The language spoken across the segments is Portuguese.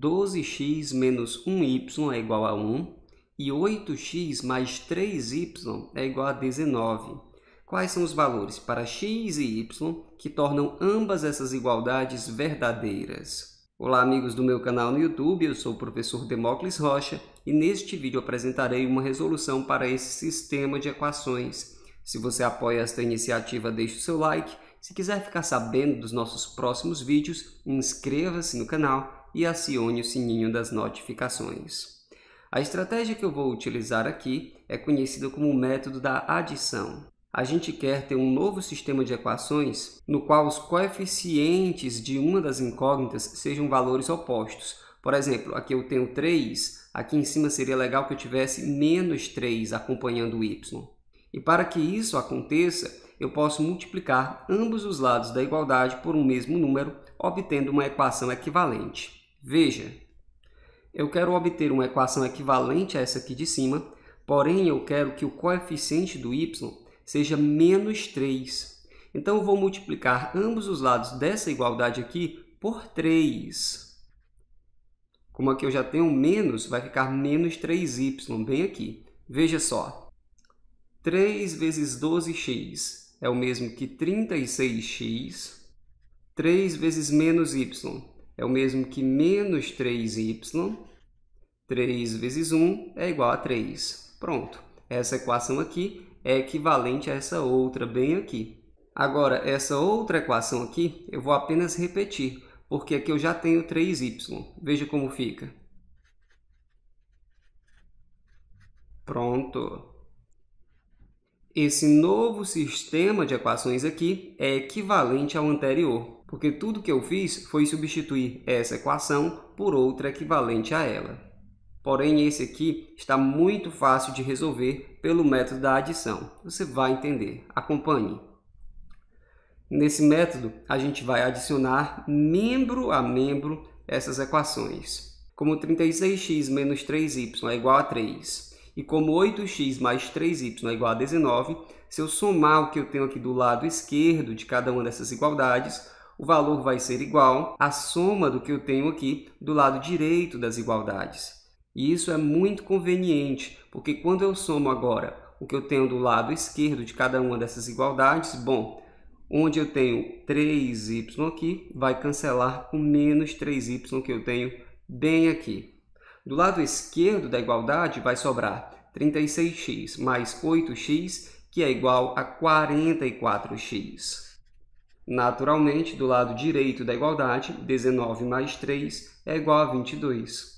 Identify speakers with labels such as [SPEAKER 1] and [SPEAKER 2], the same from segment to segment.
[SPEAKER 1] 12x menos 1y é igual a 1 e 8x mais 3y é igual a 19. Quais são os valores para x e y que tornam ambas essas igualdades verdadeiras? Olá, amigos do meu canal no YouTube, eu sou o professor Demócles Rocha e neste vídeo apresentarei uma resolução para esse sistema de equações. Se você apoia esta iniciativa, deixe o seu like. Se quiser ficar sabendo dos nossos próximos vídeos, inscreva-se no canal e acione o sininho das notificações. A estratégia que eu vou utilizar aqui é conhecida como o método da adição. A gente quer ter um novo sistema de equações no qual os coeficientes de uma das incógnitas sejam valores opostos. Por exemplo, aqui eu tenho 3, aqui em cima seria legal que eu tivesse menos 3 acompanhando o y. E para que isso aconteça, eu posso multiplicar ambos os lados da igualdade por um mesmo número, obtendo uma equação equivalente. Veja, eu quero obter uma equação equivalente a essa aqui de cima, porém eu quero que o coeficiente do y seja menos 3. Então eu vou multiplicar ambos os lados dessa igualdade aqui por 3. Como aqui eu já tenho menos, vai ficar menos 3y, bem aqui. Veja só, 3 vezes 12x é o mesmo que 36x, 3 vezes menos y é o mesmo que menos 3y, 3 vezes 1 é igual a 3. Pronto. Essa equação aqui é equivalente a essa outra bem aqui. Agora, essa outra equação aqui, eu vou apenas repetir, porque aqui eu já tenho 3y. Veja como fica. Pronto. Esse novo sistema de equações aqui é equivalente ao anterior, porque tudo que eu fiz foi substituir essa equação por outra equivalente a ela. Porém, esse aqui está muito fácil de resolver pelo método da adição. Você vai entender. Acompanhe. Nesse método, a gente vai adicionar membro a membro essas equações. Como 36x menos 3y é igual a 3 e como 8x mais 3y é igual a 19, se eu somar o que eu tenho aqui do lado esquerdo de cada uma dessas igualdades, o valor vai ser igual à soma do que eu tenho aqui do lado direito das igualdades. E isso é muito conveniente, porque quando eu somo agora o que eu tenho do lado esquerdo de cada uma dessas igualdades, bom, onde eu tenho 3y aqui, vai cancelar com menos 3y que eu tenho bem aqui. Do lado esquerdo da igualdade vai sobrar 36x mais 8x, que é igual a 44x. Naturalmente, do lado direito da igualdade, 19 mais 3 é igual a 22.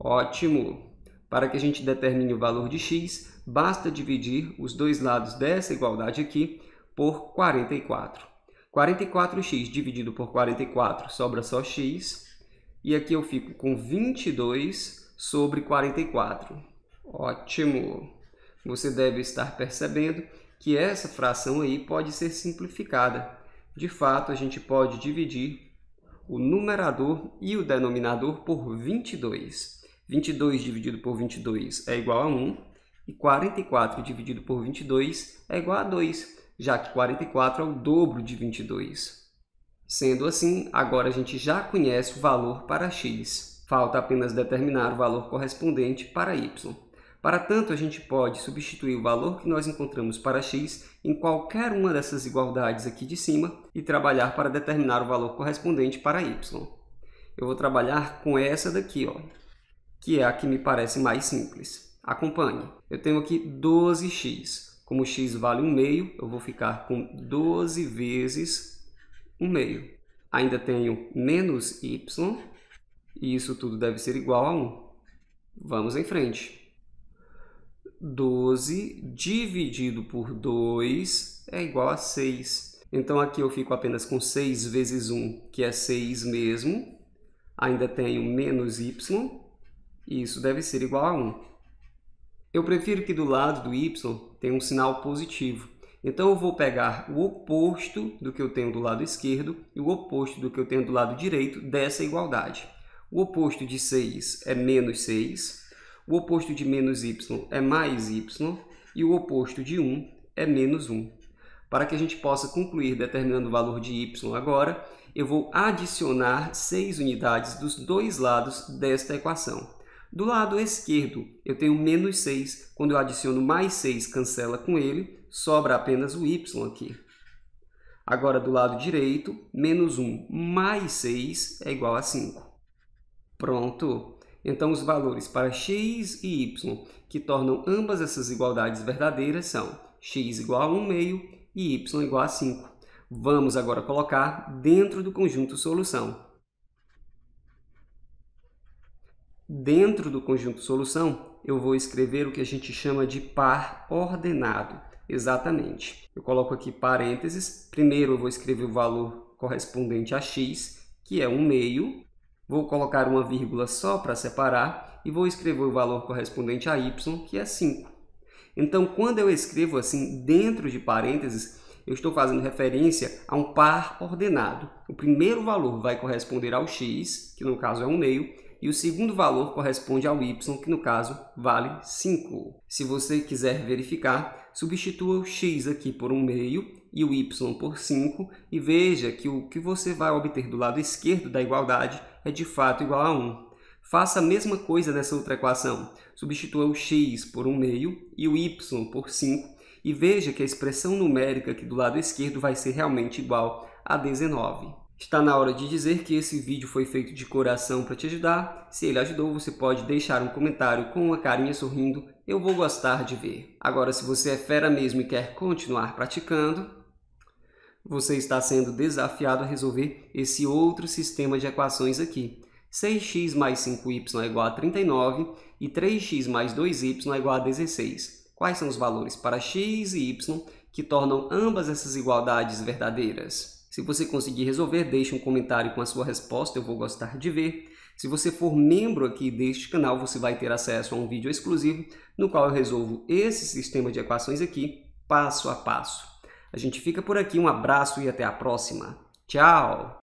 [SPEAKER 1] Ótimo! Para que a gente determine o valor de x, basta dividir os dois lados dessa igualdade aqui por 44. 44x dividido por 44 sobra só x, e aqui eu fico com 22 sobre 44. Ótimo! Você deve estar percebendo que essa fração aí pode ser simplificada. De fato, a gente pode dividir o numerador e o denominador por 22. 22 dividido por 22 é igual a 1, e 44 dividido por 22 é igual a 2, já que 44 é o dobro de 22. Sendo assim, agora a gente já conhece o valor para x. Falta apenas determinar o valor correspondente para y. Para tanto, a gente pode substituir o valor que nós encontramos para x em qualquer uma dessas igualdades aqui de cima e trabalhar para determinar o valor correspondente para y. Eu vou trabalhar com essa daqui, ó, que é a que me parece mais simples. Acompanhe. Eu tenho aqui 12x. Como x vale 1 meio, eu vou ficar com 12 vezes 1 meio. Ainda tenho menos y, e isso tudo deve ser igual a 1. Vamos em frente. 12 dividido por 2 é igual a 6. Então, aqui eu fico apenas com 6 vezes 1, que é 6 mesmo. Ainda tenho menos y, e isso deve ser igual a 1. Eu prefiro que do lado do y tenha um sinal positivo, então eu vou pegar o oposto do que eu tenho do lado esquerdo e o oposto do que eu tenho do lado direito dessa igualdade. O oposto de 6 é menos 6, o oposto de menos y é mais y e o oposto de 1 é menos 1. Para que a gente possa concluir determinando o valor de y agora, eu vou adicionar 6 unidades dos dois lados desta equação. Do lado esquerdo, eu tenho menos 6. Quando eu adiciono mais 6, cancela com ele sobra apenas o y aqui. Agora, do lado direito, menos 1 mais 6 é igual a 5. Pronto! Então, os valores para x e y, que tornam ambas essas igualdades verdadeiras, são x igual a 1 meio e y igual a 5. Vamos agora colocar dentro do conjunto solução. Dentro do conjunto solução, eu vou escrever o que a gente chama de par ordenado exatamente. Eu coloco aqui parênteses, primeiro eu vou escrever o valor correspondente a x, que é 1 meio, vou colocar uma vírgula só para separar e vou escrever o valor correspondente a y, que é 5. Então, quando eu escrevo assim dentro de parênteses, eu estou fazendo referência a um par ordenado. O primeiro valor vai corresponder ao x, que no caso é 1 meio, e o segundo valor corresponde ao y, que no caso vale 5. Se você quiser verificar, substitua o x aqui por um meio e o y por 5 e veja que o que você vai obter do lado esquerdo da igualdade é de fato igual a 1. Faça a mesma coisa nessa outra equação. Substitua o x por 1 meio e o y por 5 e veja que a expressão numérica aqui do lado esquerdo vai ser realmente igual a 19. Está na hora de dizer que esse vídeo foi feito de coração para te ajudar. Se ele ajudou, você pode deixar um comentário com uma carinha sorrindo, eu vou gostar de ver. Agora, se você é fera mesmo e quer continuar praticando, você está sendo desafiado a resolver esse outro sistema de equações aqui. 6x mais 5y é igual a 39 e 3x mais 2y é igual a 16. Quais são os valores para x e y que tornam ambas essas igualdades verdadeiras? Se você conseguir resolver, deixe um comentário com a sua resposta, eu vou gostar de ver. Se você for membro aqui deste canal, você vai ter acesso a um vídeo exclusivo no qual eu resolvo esse sistema de equações aqui, passo a passo. A gente fica por aqui, um abraço e até a próxima. Tchau!